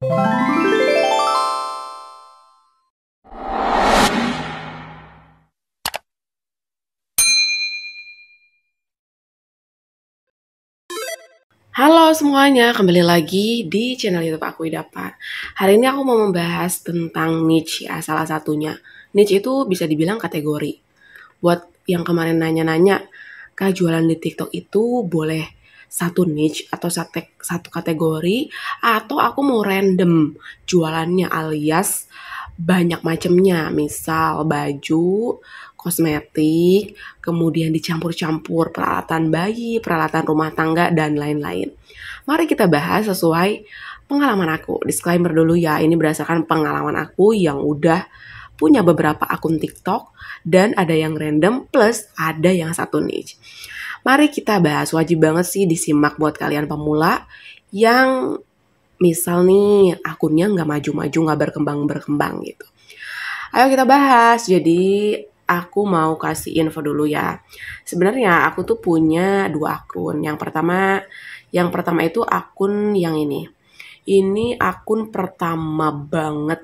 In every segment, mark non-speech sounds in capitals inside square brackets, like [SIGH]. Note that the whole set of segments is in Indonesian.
Halo semuanya, kembali lagi di channel YouTube aku pak. Hari ini aku mau membahas tentang niche ya, salah satunya. Niche itu bisa dibilang kategori. Buat yang kemarin nanya-nanya, kah jualan di TikTok itu boleh satu niche atau satu, satu kategori atau aku mau random jualannya alias banyak macamnya misal baju kosmetik kemudian dicampur-campur peralatan bayi peralatan rumah tangga dan lain-lain mari kita bahas sesuai pengalaman aku disclaimer dulu ya ini berdasarkan pengalaman aku yang udah punya beberapa akun TikTok dan ada yang random plus ada yang satu niche. Mari kita bahas wajib banget sih disimak buat kalian pemula yang misal nih akunnya nggak maju-maju nggak berkembang-berkembang gitu. Ayo kita bahas. Jadi aku mau kasih info dulu ya. Sebenarnya aku tuh punya dua akun. Yang pertama, yang pertama itu akun yang ini. Ini akun pertama banget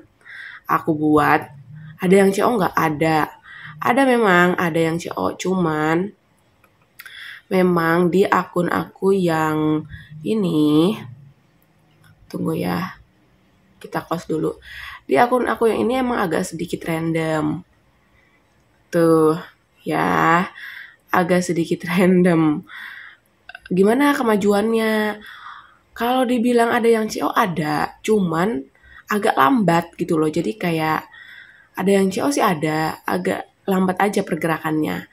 aku buat ada yang CO nggak ada ada memang ada yang CO cuman memang di akun aku yang ini tunggu ya kita close dulu di akun aku yang ini emang agak sedikit random tuh ya agak sedikit [LAUGHS] random gimana kemajuannya kalau dibilang ada yang CO ada cuman agak lambat gitu loh jadi kayak ada yang CEO oh sih ada, agak lambat aja pergerakannya.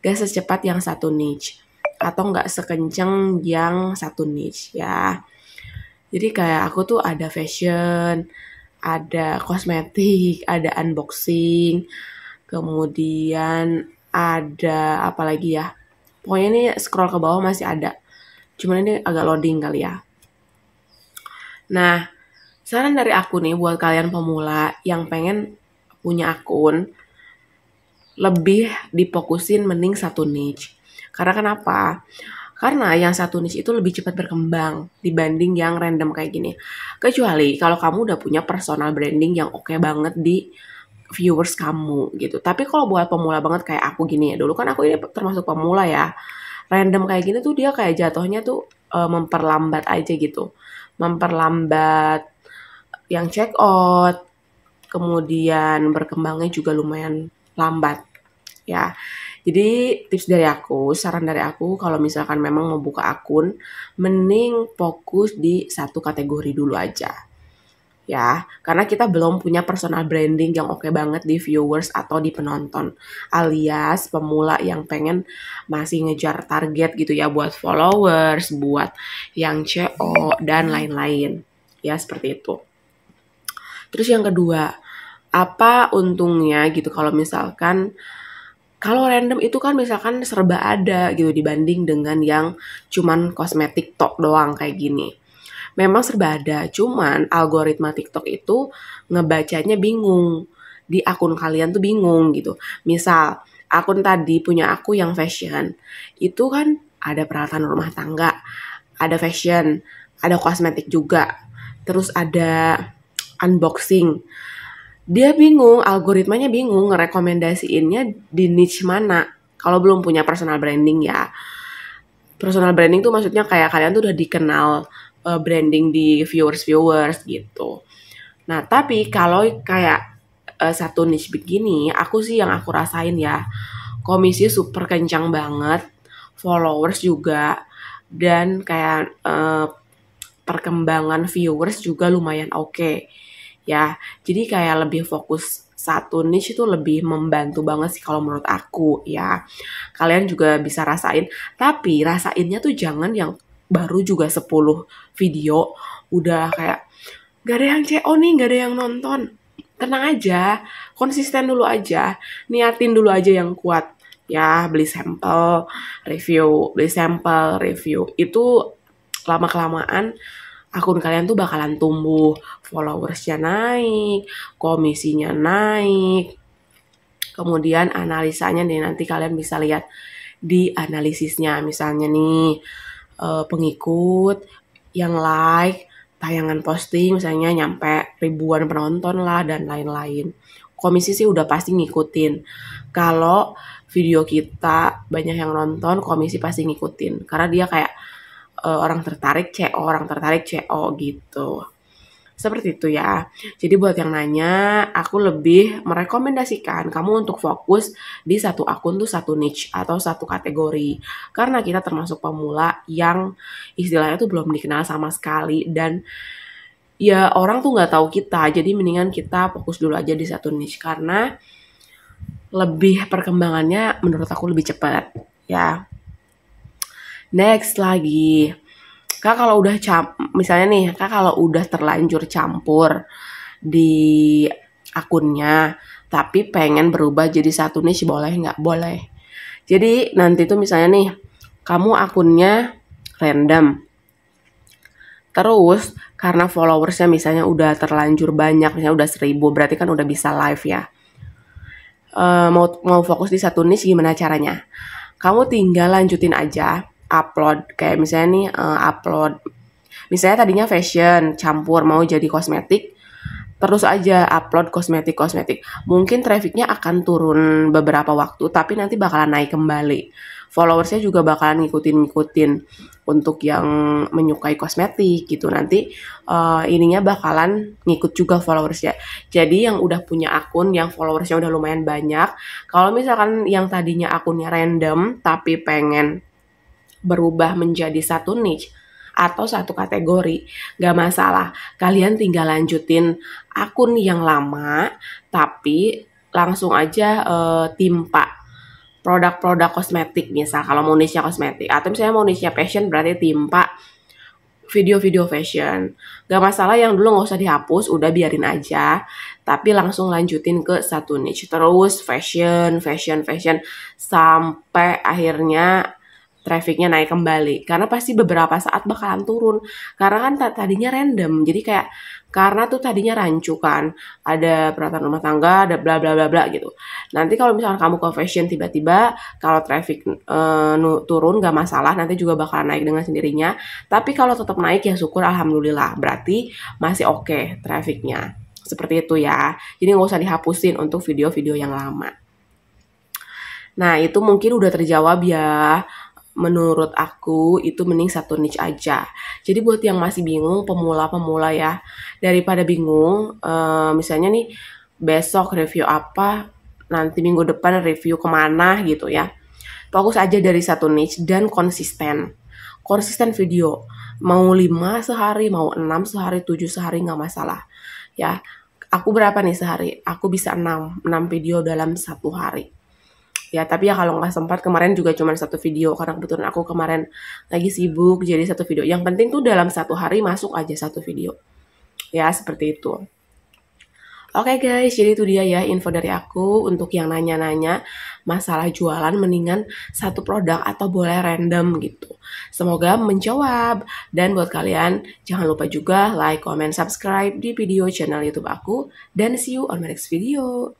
Gak secepat yang satu niche. Atau gak sekenceng yang satu niche ya. Jadi kayak aku tuh ada fashion, ada kosmetik, ada unboxing, kemudian ada apa lagi ya? Pokoknya ini scroll ke bawah masih ada. Cuman ini agak loading kali ya. Nah, saran dari aku nih buat kalian pemula yang pengen punya akun lebih dipokusin mending satu niche. Karena kenapa? Karena yang satu niche itu lebih cepat berkembang dibanding yang random kayak gini. Kecuali kalau kamu udah punya personal branding yang oke okay banget di viewers kamu gitu. Tapi kalau buat pemula banget kayak aku gini ya, dulu kan aku ini termasuk pemula ya. Random kayak gini tuh dia kayak jatuhnya tuh uh, memperlambat aja gitu. Memperlambat yang check out, kemudian berkembangnya juga lumayan lambat ya. Jadi tips dari aku, saran dari aku kalau misalkan memang mau buka akun, mending fokus di satu kategori dulu aja. Ya, karena kita belum punya personal branding yang oke okay banget di viewers atau di penonton. Alias pemula yang pengen masih ngejar target gitu ya buat followers, buat yang CO dan lain-lain. Ya, seperti itu. Terus yang kedua, apa untungnya gitu kalau misalkan kalau random itu kan misalkan serba ada gitu dibanding dengan yang cuman kosmetik tok doang kayak gini. Memang serba ada, cuman algoritma TikTok itu ngebacanya bingung. Di akun kalian tuh bingung gitu. Misal, akun tadi punya aku yang fashion. Itu kan ada peralatan rumah tangga, ada fashion, ada kosmetik juga. Terus ada unboxing. Dia bingung, algoritmanya bingung ngerekomendasiinnya di niche mana. Kalau belum punya personal branding ya. Personal branding tuh maksudnya kayak kalian tuh udah dikenal uh, branding di viewers-viewers gitu. Nah, tapi kalau kayak uh, satu niche begini, aku sih yang aku rasain ya, komisi super kencang banget, followers juga, dan kayak uh, perkembangan viewers juga lumayan oke. Okay ya jadi kayak lebih fokus satu niche itu lebih membantu banget sih kalau menurut aku ya kalian juga bisa rasain tapi rasainnya tuh jangan yang baru juga 10 video udah kayak gak ada yang CO nih gak ada yang nonton tenang aja konsisten dulu aja niatin dulu aja yang kuat ya beli sampel review beli sampel review itu lama kelamaan akun kalian tuh bakalan tumbuh, followersnya naik, komisinya naik. Kemudian analisanya nih nanti kalian bisa lihat di analisisnya misalnya nih eh, pengikut yang like tayangan posting misalnya nyampe ribuan penonton lah dan lain-lain. Komisi sih udah pasti ngikutin. Kalau video kita banyak yang nonton, komisi pasti ngikutin. Karena dia kayak uh, orang tertarik CO, orang tertarik CO gitu. Seperti itu ya. Jadi buat yang nanya, aku lebih merekomendasikan kamu untuk fokus di satu akun tuh satu niche atau satu kategori. Karena kita termasuk pemula yang istilahnya tuh belum dikenal sama sekali dan ya orang tuh nggak tahu kita. Jadi mendingan kita fokus dulu aja di satu niche karena lebih perkembangannya menurut aku lebih cepat ya. Next lagi. Kak kalau udah cam misalnya nih, Kak kalau udah terlanjur campur di akunnya tapi pengen berubah jadi satu niche boleh nggak boleh. Jadi nanti tuh misalnya nih kamu akunnya random. Terus karena followersnya misalnya udah terlanjur banyak, misalnya udah seribu, berarti kan udah bisa live ya. Uh, mau mau fokus di satu niche gimana caranya? Kamu tinggal lanjutin aja upload kayak misalnya nih uh, upload misalnya tadinya fashion campur mau jadi kosmetik terus aja upload kosmetik kosmetik mungkin trafficnya akan turun beberapa waktu tapi nanti bakalan naik kembali followersnya juga bakalan ngikutin ngikutin untuk yang menyukai kosmetik gitu nanti uh, ininya bakalan ngikut juga followersnya jadi yang udah punya akun yang followersnya udah lumayan banyak kalau misalkan yang tadinya akunnya random tapi pengen berubah menjadi satu niche atau satu kategori, gak masalah. Kalian tinggal lanjutin akun yang lama, tapi langsung aja uh, timpa produk-produk kosmetik misal kalau mau niche kosmetik atau misalnya mau niche fashion berarti timpa video-video fashion. Gak masalah yang dulu nggak usah dihapus, udah biarin aja. Tapi langsung lanjutin ke satu niche. Terus fashion, fashion, fashion. Sampai akhirnya trafficnya naik kembali karena pasti beberapa saat bakalan turun karena kan tadinya random jadi kayak karena tuh tadinya rancu kan ada peralatan rumah tangga ada bla bla bla bla gitu nanti kalau misalnya kamu ke fashion tiba-tiba kalau traffic uh, turun gak masalah nanti juga bakalan naik dengan sendirinya tapi kalau tetap naik ya syukur alhamdulillah berarti masih oke okay trafficnya seperti itu ya jadi nggak usah dihapusin untuk video-video yang lama nah itu mungkin udah terjawab ya menurut aku itu mending satu niche aja. Jadi buat yang masih bingung, pemula-pemula ya, daripada bingung, uh, misalnya nih besok review apa, nanti minggu depan review kemana gitu ya. Fokus aja dari satu niche dan konsisten. Konsisten video, mau 5 sehari, mau 6 sehari, 7 sehari nggak masalah. Ya, aku berapa nih sehari? Aku bisa 6, 6 video dalam satu hari ya tapi ya kalau nggak sempat kemarin juga cuma satu video karena kebetulan aku kemarin lagi sibuk jadi satu video yang penting tuh dalam satu hari masuk aja satu video ya seperti itu Oke okay guys, jadi itu dia ya info dari aku untuk yang nanya-nanya masalah jualan mendingan satu produk atau boleh random gitu. Semoga menjawab dan buat kalian jangan lupa juga like, comment, subscribe di video channel YouTube aku dan see you on my next video.